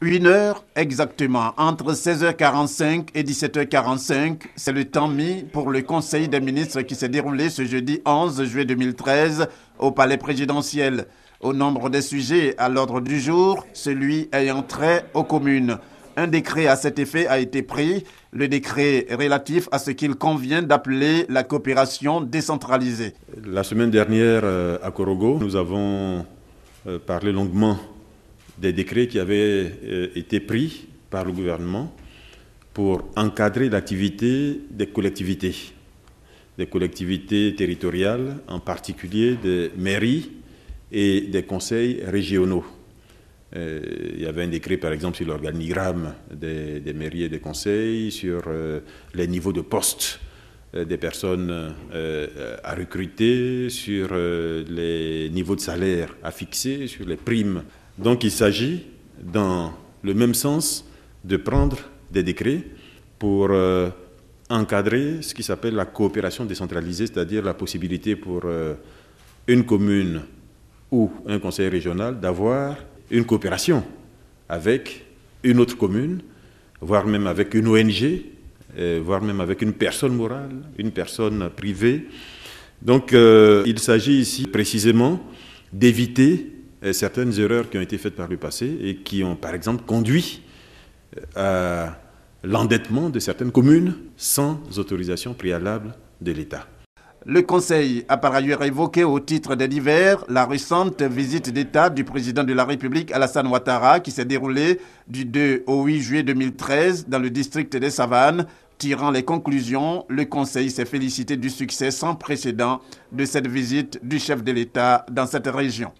Une heure exactement, entre 16h45 et 17h45, c'est le temps mis pour le Conseil des ministres qui s'est déroulé ce jeudi 11 juillet 2013 au Palais présidentiel. Au nombre des sujets à l'ordre du jour, celui ayant trait aux communes. Un décret à cet effet a été pris, le décret relatif à ce qu'il convient d'appeler la coopération décentralisée. La semaine dernière, euh, à Corogo, nous avons euh, parlé longuement des décrets qui avaient euh, été pris par le gouvernement pour encadrer l'activité des collectivités, des collectivités territoriales, en particulier des mairies et des conseils régionaux. Euh, il y avait un décret, par exemple, sur l'organigramme des, mairies et des conseils, sur euh, les niveaux de postes des personnes à recruter, sur les niveaux de salaire à fixer, sur les primes donc il s'agit, dans le même sens, de prendre des décrets pour euh, encadrer ce qui s'appelle la coopération décentralisée, c'est-à-dire la possibilité pour euh, une commune ou un conseil régional d'avoir une coopération avec une autre commune, voire même avec une ONG, euh, voire même avec une personne morale, une personne privée. Donc il s'agit ici précisément d'éviter euh, certaines erreurs qui ont été faites par le passé et qui ont, par exemple, conduit euh, à l'endettement de certaines communes sans autorisation préalable de l'État. Le Conseil a par ailleurs évoqué au titre des divers la récente visite d'État du président de la République Alassane Ouattara qui s'est déroulée du 2 au 8 juillet 2013 dans le district des Savanes. Tirant les conclusions, le Conseil s'est félicité du succès sans précédent de cette visite du chef de l'État dans cette région.